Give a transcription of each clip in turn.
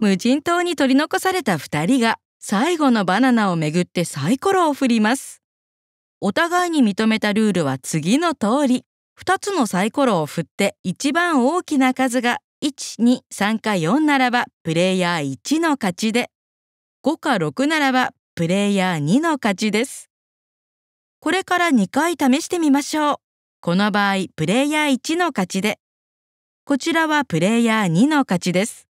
無人島に取り残された2人が最後のバナナをめぐってサイコロを振ります。お互いに認めたルールは次の通り。2つのサイコロを振って一番大きな数が1、2、3か4ならばプレイヤー1の勝ちで、5か6ならばプレイヤー2の勝ちです。これから2回試してみましょう。この場合、プレイヤー1の勝ちで、こちらはプレイヤー2の勝ちです。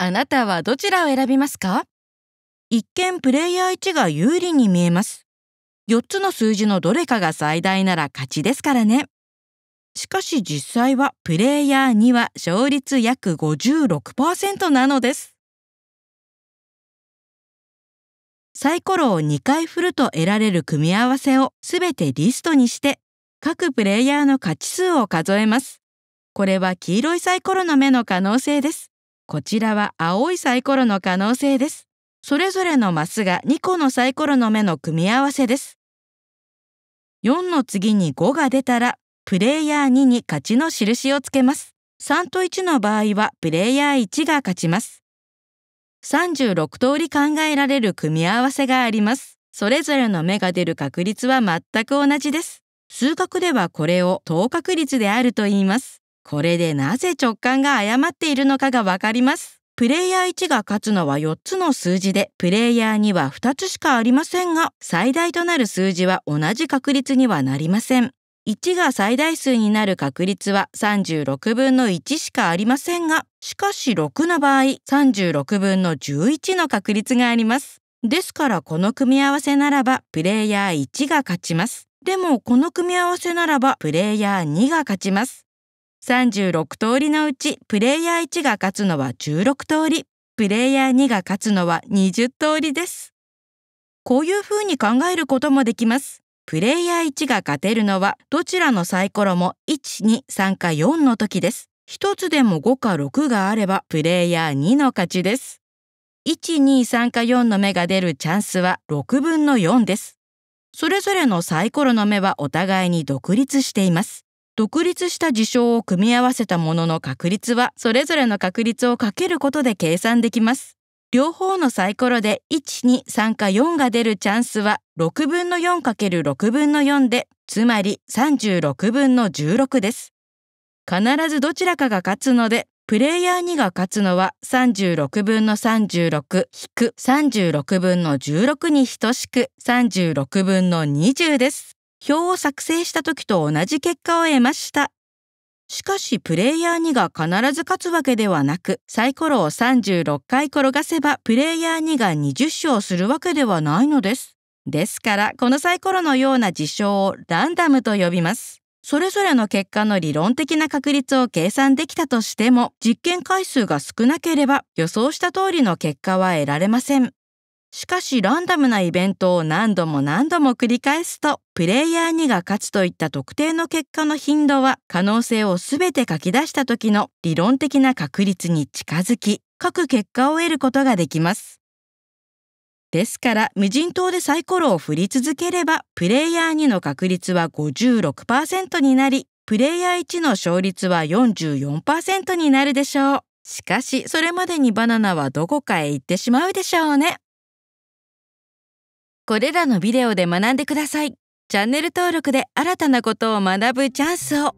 あなたはどちらを選びますか一見プレイヤー1が有利に見えます。4つの数字のどれかが最大なら勝ちですからね。しかし実際はプレイヤー2は勝率約56%なのです。サイコロを2回振ると得られる組み合わせをすべてリストにして各プレイヤーの勝ち数を数えます。これは黄色いサイコロの目の可能性です。こちらは青いサイコロの可能性です。それぞれのマスが2個のサイコロの目の組み合わせです。4の次に5が出たら、プレイヤー2に勝ちの印をつけます。3と1の場合は、プレイヤー1が勝ちます。36通り考えられる組み合わせがあります。それぞれの目が出る確率は全く同じです。数学ではこれを等確率であると言います。これでなぜ直感が誤っているのかがわかります。プレイヤー1が勝つのは4つの数字で、プレイヤー2は2つしかありませんが、最大となる数字は同じ確率にはなりません。1が最大数になる確率は36分の1しかありませんが、しかし6の場合、36分の11の確率があります。ですからこの組み合わせならば、プレイヤー1が勝ちます。でもこの組み合わせならば、プレイヤー2が勝ちます。36通りのうちプレイヤー1が勝つのは16通り、プレイヤー2が勝つのは20通りです。こういう風に考えることもできます。プレイヤー1が勝てるのはどちらのサイコロも1、2、3か4の時です。1つでも5か6があればプレイヤー2の勝ちです。1、2、3か4の目が出るチャンスは6分の4です。それぞれのサイコロの目はお互いに独立しています。独立した事象を組み合わせたものの確率はそれぞれの確率をかけることで計算できます。両方のサイコロで1、2、3か4が出るチャンスは6分の4る6分の4で、つまり36分の16です。必ずどちらかが勝つので、プレイヤー2が勝つのは36分の36引く36分の16に等しく36分の20です。表を作成した時と同じ結果を得ました。しかし、プレイヤー2が必ず勝つわけではなく、サイコロを36回転がせば、プレイヤー2が20勝するわけではないのです。ですから、このサイコロのような事象をランダムと呼びます。それぞれの結果の理論的な確率を計算できたとしても、実験回数が少なければ予想した通りの結果は得られません。しかしランダムなイベントを何度も何度も繰り返すと、プレイヤー2が勝つといった特定の結果の頻度は、可能性を全て書き出した時の理論的な確率に近づき、各結果を得ることができます。ですから、無人島でサイコロを振り続ければ、プレイヤー2の確率は56%になり、プレイヤー1の勝率は44%になるでしょう。しかし、それまでにバナナはどこかへ行ってしまうでしょうね。これらのビデオで学んでください。チャンネル登録で新たなことを学ぶチャンスを。